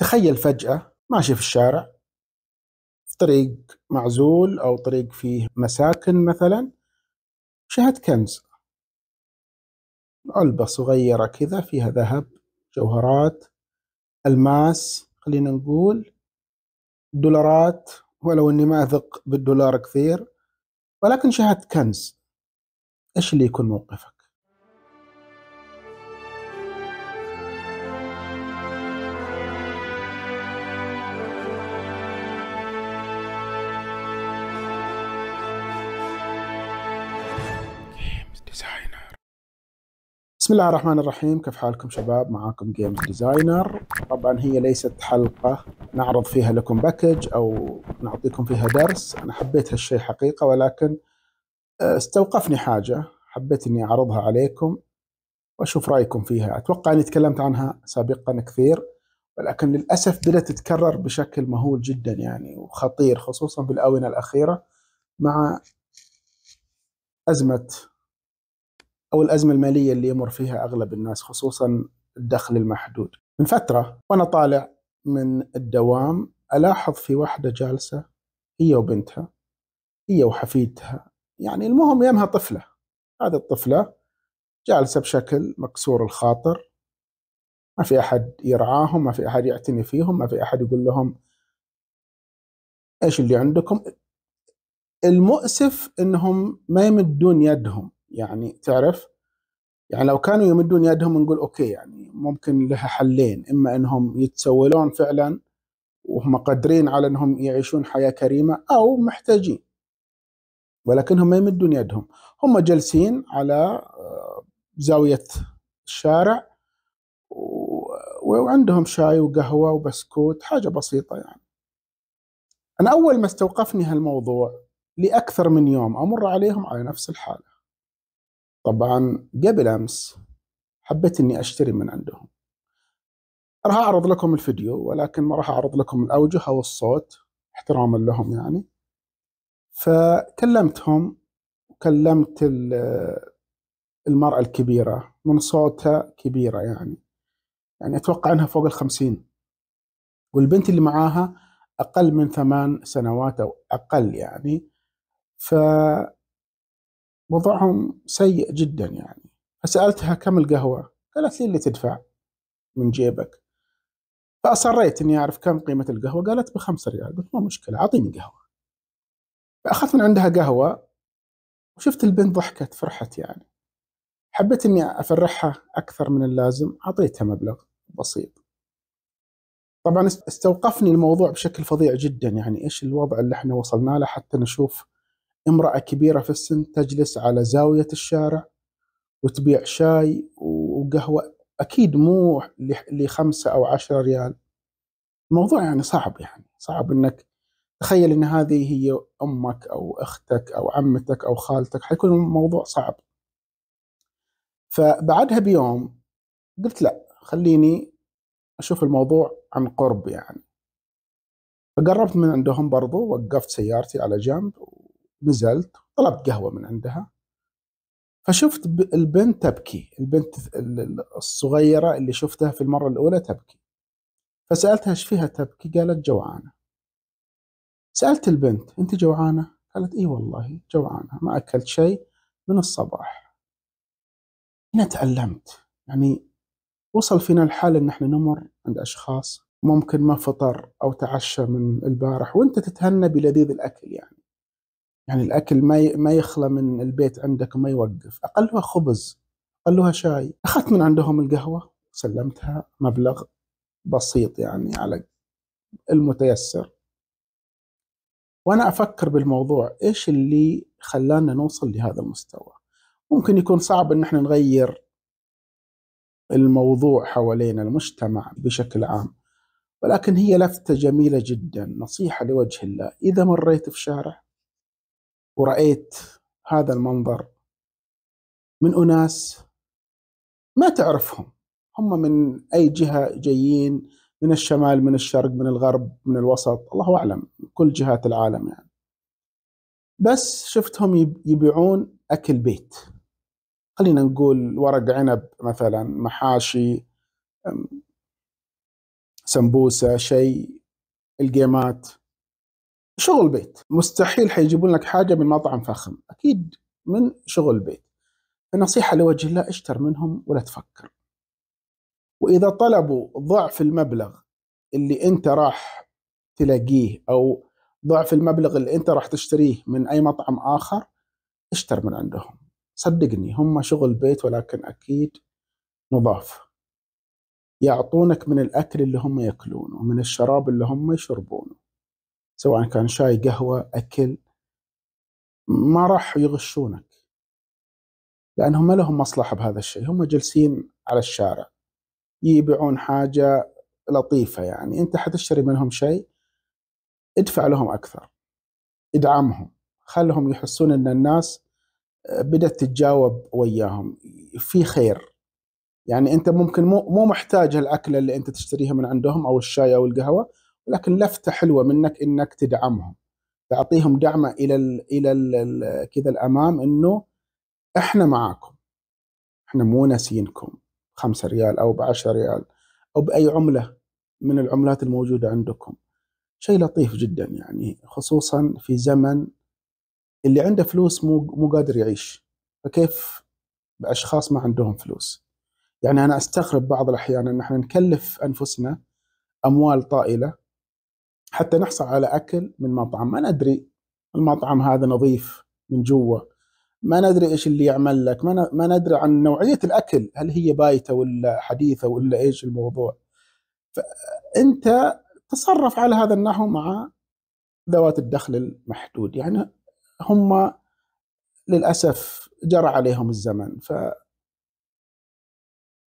تخيل فجأة ماشي في الشارع في طريق معزول أو طريق فيه مساكن مثلا شاهد كنز علبة صغيرة كذا فيها ذهب جوهرات الماس خلينا نقول دولارات ولو اني ما اثق بالدولار كثير ولكن شاهدت كنز ايش اللي يكون موقفك؟ بسم الله الرحمن الرحيم كيف حالكم شباب معاكم جيمز ديزاينر طبعا هي ليست حلقة نعرض فيها لكم باكج أو نعطيكم فيها درس أنا حبيت هالشيء حقيقة ولكن آه، استوقفني حاجة حبيت أني أعرضها عليكم وأشوف رأيكم فيها أتوقع أني تكلمت عنها سابقا كثير ولكن للأسف بدأت تتكرر بشكل مهول جدا يعني وخطير خصوصا بالآونة الأخيرة مع أزمة او الازمه الماليه اللي يمر فيها اغلب الناس خصوصا الدخل المحدود. من فتره وانا طالع من الدوام الاحظ في واحده جالسه هي وبنتها هي وحفيدتها يعني المهم يمها طفله هذه الطفله جالسه بشكل مكسور الخاطر ما في احد يرعاهم ما في احد يعتني فيهم ما في احد يقول لهم ايش اللي عندكم المؤسف انهم ما يمدون يدهم يعني تعرف يعني لو كانوا يمدون يدهم نقول اوكي يعني ممكن لها حلين اما انهم يتسولون فعلا وهم قادرين على انهم يعيشون حياه كريمه او محتاجين ولكنهم ما يمدون يدهم هم جالسين على آه، زاويه الشارع وعندهم شاي وقهوه وبسكوت حاجه بسيطه يعني انا اول ما استوقفني هالموضوع لاكثر من يوم امر عليهم على نفس الحاله طبعا قبل امس حبيت اني اشتري من عندهم راح اعرض لكم الفيديو ولكن ما راح اعرض لكم الاوجه او الصوت احتراما لهم يعني فكلمتهم وكلمت المرأة الكبيرة من صوتها كبيرة يعني يعني أتوقع أنها فوق الخمسين والبنت اللي معاها أقل من ثمان سنوات أو أقل يعني ف وضعهم سيء جدا يعني فسألتها كم القهوة قالت لي اللي تدفع من جيبك فأصريت أني أعرف كم قيمة القهوة قالت بخمسة ريال قلت ما مشكلة أعطيني قهوة فأخذت من عندها قهوة وشفت البنت ضحكت فرحت يعني حبيت أني أفرحها أكثر من اللازم أعطيتها مبلغ بسيط طبعا استوقفني الموضوع بشكل فظيع جدا يعني ايش الوضع اللي احنا وصلنا له حتى نشوف امرأة كبيرة في السن تجلس على زاوية الشارع وتبيع شاي وقهوة أكيد مو لخمسة أو عشرة ريال الموضوع يعني صعب يعني صعب أنك تخيل أن هذه هي أمك أو أختك أو عمتك أو خالتك حيكون الموضوع صعب فبعدها بيوم قلت لا خليني أشوف الموضوع عن قرب يعني فقربت من عندهم برضو وقفت سيارتي على جنب نزلت طلبت قهوه من عندها فشفت البنت تبكي البنت الصغيره اللي شفتها في المره الاولى تبكي فسالتها ايش فيها تبكي قالت جوعانه سالت البنت انت جوعانه قالت اي والله جوعانه ما اكلت شيء من الصباح هنا تعلمت يعني وصل فينا الحال ان احنا نمر عند اشخاص ممكن ما فطر او تعشى من البارح وانت تتهنى بلذيذ الاكل يعني يعني الاكل ما ما يخلى من البيت عندك وما يوقف اقلها خبز اقلها شاي اخذت من عندهم القهوه سلمتها مبلغ بسيط يعني على المتيسر وانا افكر بالموضوع ايش اللي خلانا نوصل لهذا المستوى ممكن يكون صعب ان احنا نغير الموضوع حوالينا المجتمع بشكل عام ولكن هي لفته جميله جدا نصيحه لوجه الله اذا مريت في شارع ورأيت هذا المنظر من أناس ما تعرفهم هم من أي جهة جايين من الشمال من الشرق من الغرب من الوسط الله أعلم كل جهات العالم يعني بس شفتهم يبيعون أكل بيت خلينا نقول ورق عنب مثلا محاشي سمبوسة شيء القيمات شغل بيت مستحيل حيجيبون لك حاجه من مطعم فخم اكيد من شغل بيت النصيحه لوجه الله اشتر منهم ولا تفكر واذا طلبوا ضعف المبلغ اللي انت راح تلاقيه او ضعف المبلغ اللي انت راح تشتريه من اي مطعم اخر اشتر من عندهم صدقني هم شغل بيت ولكن اكيد نضاف يعطونك من الاكل اللي هم ياكلونه ومن الشراب اللي هم يشربونه سواء كان شاي قهوه اكل ما راح يغشونك لانهم ما لهم مصلحه بهذا الشيء هم جالسين على الشارع يبيعون حاجه لطيفه يعني انت حتشتري منهم شيء ادفع لهم اكثر ادعمهم خلهم يحسون ان الناس آه، بدات تتجاوب وياهم في خير يعني انت ممكن مو مو محتاج الاكله اللي انت تشتريها من عندهم او الشاي او القهوه لكن لفته حلوه منك انك تدعمهم تعطيهم دعمه الى الـ الى كذا الامام انه احنا معاكم احنا مو ناسينكم خمسة ريال او ب 10 ريال او باي عمله من العملات الموجوده عندكم شيء لطيف جدا يعني خصوصا في زمن اللي عنده فلوس مو مو قادر يعيش فكيف باشخاص ما عندهم فلوس يعني انا استغرب بعض الاحيان ان احنا نكلف انفسنا اموال طائله حتى نحصل على اكل من مطعم ما ندري المطعم هذا نظيف من جوا ما ندري ايش اللي يعمل لك ما, ندري عن نوعيه الاكل هل هي بايته ولا حديثه ولا ايش الموضوع فانت تصرف على هذا النحو مع ذوات الدخل المحدود يعني هم للاسف جرى عليهم الزمن ف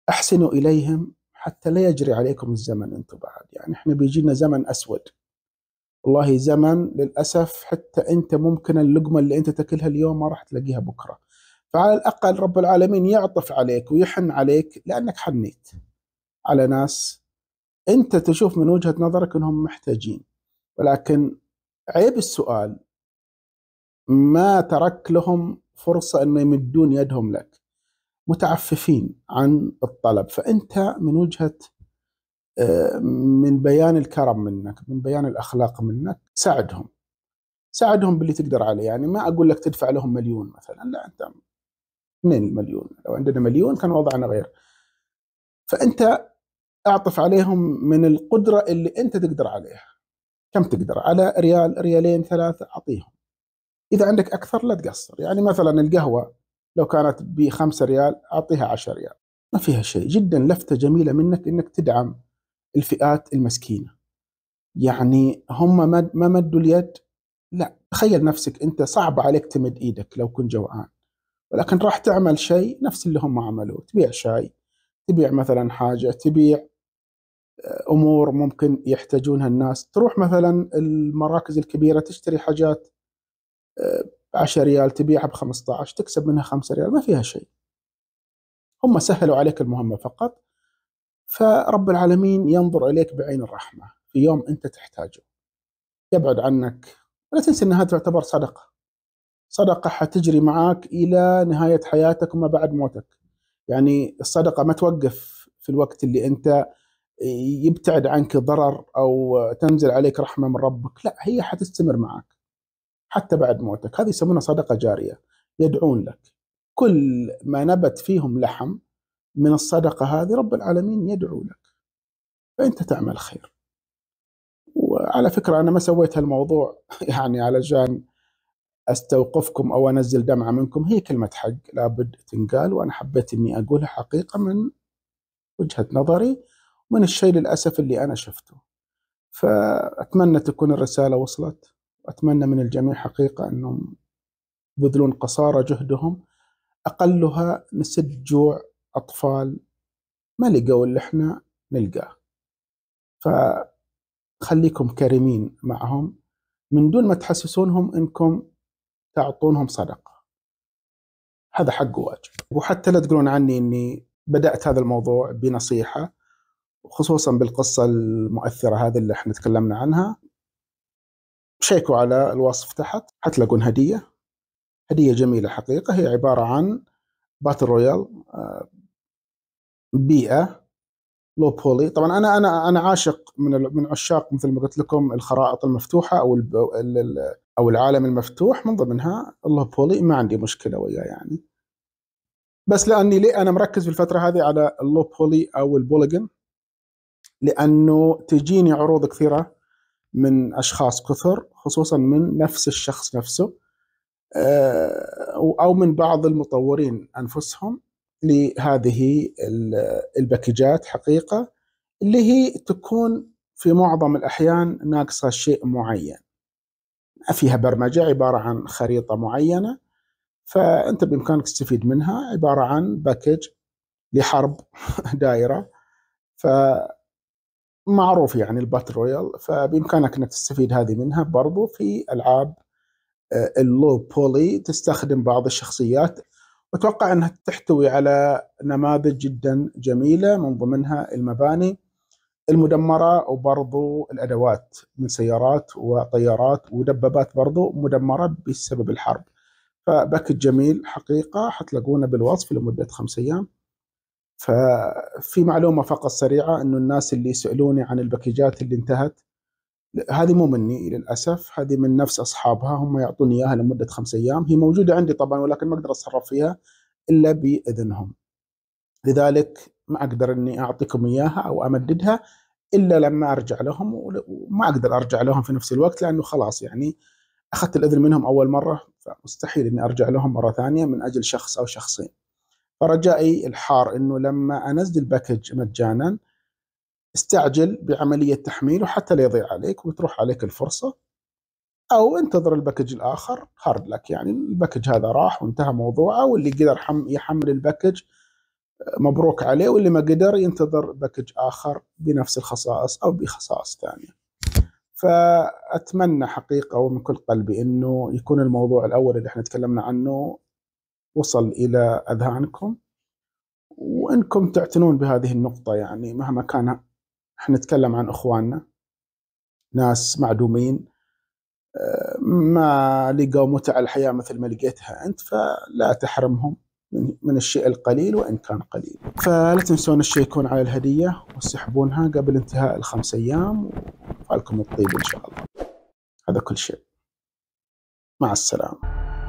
احسنوا اليهم حتى لا يجري عليكم الزمن انتم بعد يعني احنا بيجينا زمن اسود والله زمن للأسف حتى أنت ممكن اللقمة اللي أنت تاكلها اليوم ما راح تلاقيها بكرة فعلى الأقل رب العالمين يعطف عليك ويحن عليك لأنك حنيت على ناس أنت تشوف من وجهة نظرك أنهم محتاجين ولكن عيب السؤال ما ترك لهم فرصة أن يمدون يدهم لك متعففين عن الطلب فأنت من وجهة من بيان الكرم منك من بيان الأخلاق منك ساعدهم ساعدهم باللي تقدر عليه يعني ما أقول لك تدفع لهم مليون مثلا لا أنت منين المليون لو عندنا مليون كان وضعنا غير فأنت أعطف عليهم من القدرة اللي أنت تقدر عليها كم تقدر على ريال ريالين ثلاثة أعطيهم إذا عندك أكثر لا تقصر يعني مثلا القهوة لو كانت بخمسة ريال أعطيها عشر ريال ما فيها شيء جدا لفتة جميلة منك أنك تدعم الفئات المسكينه يعني هم ما مدوا اليد لا تخيل نفسك انت صعب عليك تمد ايدك لو كنت جوعان ولكن راح تعمل شيء نفس اللي هم عملوه تبيع شاي تبيع مثلا حاجه تبيع آه، امور ممكن يحتاجونها الناس تروح مثلا المراكز الكبيره تشتري حاجات آه، عشر ريال تبيعها ب 15 تكسب منها 5 ريال ما فيها شيء هم سهلوا عليك المهمه فقط فرب العالمين ينظر اليك بعين الرحمه في يوم انت تحتاجه يبعد عنك لا تنسى انها تعتبر صدقه صدقه حتجري معك الى نهايه حياتك وما بعد موتك يعني الصدقه ما توقف في الوقت اللي انت يبتعد عنك ضرر او تنزل عليك رحمه من ربك لا هي حتستمر معك حتى بعد موتك هذه يسمونها صدقه جاريه يدعون لك كل ما نبت فيهم لحم من الصدقة هذه رب العالمين يدعو لك فأنت تعمل خير وعلى فكرة أنا ما سويت هالموضوع يعني علشان استوقفكم او انزل دمعه منكم هي كلمه حق لابد تنقال وانا حبيت اني اقولها حقيقه من وجهه نظري ومن الشيء للاسف اللي انا شفته. فاتمنى تكون الرساله وصلت واتمنى من الجميع حقيقه انهم يبذلون قصارى جهدهم اقلها نسد جوع أطفال ما لقوا اللي احنا نلقاه فخليكم كريمين معهم من دون ما تحسسونهم انكم تعطونهم صدقه هذا حق واجب وحتى لا تقولون عني اني بدات هذا الموضوع بنصيحه خصوصا بالقصه المؤثره هذه اللي احنا تكلمنا عنها شيكوا على الوصف تحت حتلاقون هديه هديه جميله حقيقه هي عباره عن باتل آه، رويال بيئه لو بولي طبعا انا انا انا عاشق من من عشاق مثل ما قلت لكم الخرائط المفتوحه او او العالم المفتوح من ضمنها لو بولي ما عندي مشكله وياه يعني بس لاني ليه انا مركز في الفتره هذه على اللو بولي او البوليجن لانه تجيني عروض كثيره من اشخاص كثر خصوصا من نفس الشخص نفسه آه، او من بعض المطورين انفسهم لهذه الباكجات حقيقة اللي هي تكون في معظم الأحيان ناقصة شيء معين فيها برمجة عبارة عن خريطة معينة فأنت بإمكانك تستفيد منها عبارة عن باكج لحرب دائرة فمعروف يعني الباتل رويال فبإمكانك أنك تستفيد هذه منها برضو في ألعاب آه، اللو بولي تستخدم بعض الشخصيات واتوقع انها تحتوي على نماذج جدا جميله من ضمنها المباني المدمره وبرضو الادوات من سيارات وطيارات ودبابات برضو مدمره بسبب الحرب. فباكج جميل حقيقه حتلاقونه بالوصف لمده خمس ايام. ففي معلومه فقط سريعه انه الناس اللي يسالوني عن الباكجات اللي انتهت هذه مو مني للاسف هذه من نفس اصحابها هم يعطوني اياها لمده خمس ايام هي موجوده عندي طبعا ولكن ما اقدر اتصرف فيها الا باذنهم لذلك ما اقدر اني اعطيكم اياها او امددها الا لما ارجع لهم وما اقدر ارجع لهم في نفس الوقت لانه خلاص يعني اخذت الاذن منهم اول مره فمستحيل اني ارجع لهم مره ثانيه من اجل شخص او شخصين فرجائي الحار انه لما انزل باكج مجانا استعجل بعملية تحميله حتى لا يضيع عليك وتروح عليك الفرصة أو انتظر الباكج الآخر هارد لك يعني الباكج هذا راح وانتهى موضوعه واللي قدر يحمل الباكج آه، مبروك عليه واللي ما قدر ينتظر باكج آخر بنفس الخصائص أو بخصائص ثانية فأتمنى حقيقة ومن كل قلبي أنه يكون الموضوع الأول اللي احنا تكلمنا عنه وصل إلى أذهانكم وانكم تعتنون بهذه النقطه يعني مهما كان حنتكلم عن اخواننا ناس معدومين آه، ما لقوا متع الحياه مثل ما لقيتها انت فلا تحرمهم من الشيء القليل وان كان قليل. فلا تنسون تشيكون على الهديه وتسحبونها قبل انتهاء الخمس ايام وفعلكم الطيب ان شاء الله. هذا كل شيء. مع السلامه.